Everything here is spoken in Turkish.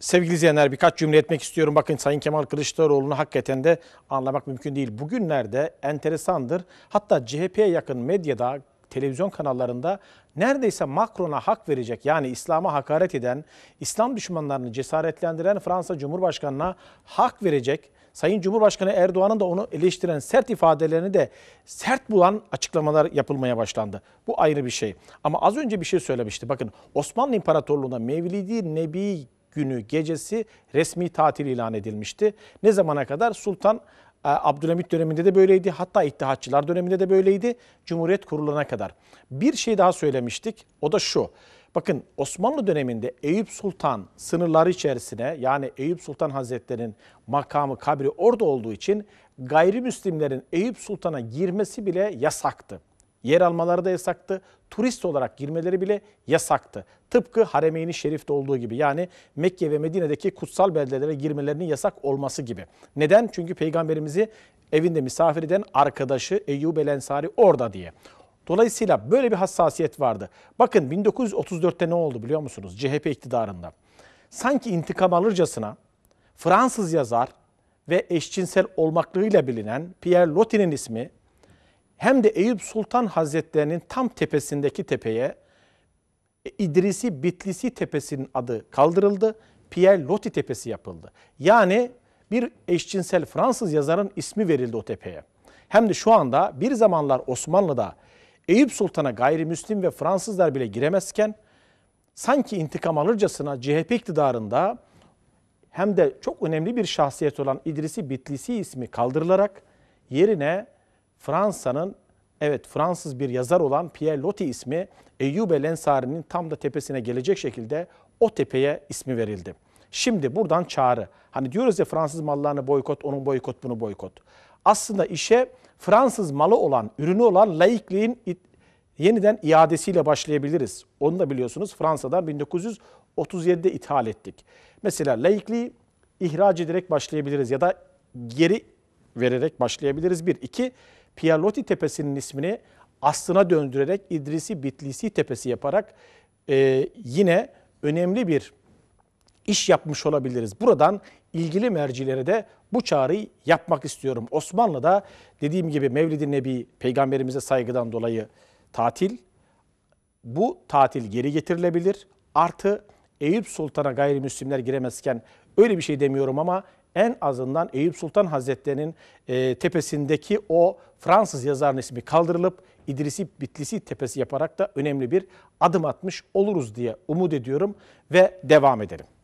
Sevgili izleyenler birkaç cümle etmek istiyorum. Bakın Sayın Kemal Kılıçdaroğlu'nu hakikaten de anlamak mümkün değil. Bugünlerde enteresandır. Hatta CHP'ye yakın medyada, televizyon kanallarında neredeyse Macron'a hak verecek yani İslam'a hakaret eden, İslam düşmanlarını cesaretlendiren Fransa Cumhurbaşkanı'na hak verecek Sayın Cumhurbaşkanı Erdoğan'ın da onu eleştiren sert ifadelerini de sert bulan açıklamalar yapılmaya başlandı. Bu ayrı bir şey. Ama az önce bir şey söylemişti. Bakın Osmanlı İmparatorluğu'nda Mevlidi Nebi günü gecesi resmi tatil ilan edilmişti. Ne zamana kadar? Sultan e, Abdülhamit döneminde de böyleydi. Hatta İttihatçılar döneminde de böyleydi. Cumhuriyet kurulana kadar. Bir şey daha söylemiştik. O da şu. Bakın Osmanlı döneminde Eyüp Sultan sınırları içerisine yani Eyüp Sultan Hazretleri'nin makamı kabri orada olduğu için gayrimüslimlerin Eyüp Sultan'a girmesi bile yasaktı. Yer almaları da yasaktı. Turist olarak girmeleri bile yasaktı. Tıpkı Haremeyni Şerif'te olduğu gibi yani Mekke ve Medine'deki kutsal beldelere girmelerinin yasak olması gibi. Neden? Çünkü peygamberimizi evinde misafir eden arkadaşı Eyyub el Ensari orada diye. Dolayısıyla böyle bir hassasiyet vardı. Bakın 1934'te ne oldu biliyor musunuz? CHP iktidarında. Sanki intikam alırcasına Fransız yazar ve eşcinsel olmaklığıyla bilinen Pierre Loti'nin ismi hem de Eyüp Sultan Hazretlerinin tam tepesindeki tepeye e, İdrisi Bitlisi Tepesi'nin adı kaldırıldı. Pierre Loti Tepesi yapıldı. Yani bir eşcinsel Fransız yazarın ismi verildi o tepeye. Hem de şu anda bir zamanlar Osmanlı'da Eyüp Sultan'a gayrimüslim ve Fransızlar bile giremezken sanki intikam alırcasına CHP iktidarında hem de çok önemli bir şahsiyet olan İdrisi Bitlisi ismi kaldırılarak yerine Fransa'nın evet Fransız bir yazar olan Pierre Loti ismi Eyyub el tam da tepesine gelecek şekilde o tepeye ismi verildi. Şimdi buradan çağrı. Hani diyoruz ya Fransız mallarını boykot, onun boykot, bunu boykot. Aslında işe Fransız malı olan, ürünü olan laikliğin yeniden iadesiyle başlayabiliriz. Onu da biliyorsunuz Fransa'dan 1937'de ithal ettik. Mesela laikliği ihraç ederek başlayabiliriz ya da geri vererek başlayabiliriz. Bir, iki, Pialoti Tepesi'nin ismini aslına döndürerek İdrisi Bitlisi Tepesi yaparak e, yine önemli bir iş yapmış olabiliriz. Buradan ilgili mercilere de bu çağrıyı yapmak istiyorum. Osmanlı'da dediğim gibi Mevlid-i Nebi peygamberimize saygıdan dolayı tatil. Bu tatil geri getirilebilir. Artı Eyüp Sultan'a gayrimüslimler giremezken öyle bir şey demiyorum ama en azından Eyüp Sultan Hazretleri'nin e, tepesindeki o Fransız yazarın ismi kaldırılıp İdrisi Bitlisi tepesi yaparak da önemli bir adım atmış oluruz diye umut ediyorum ve devam edelim.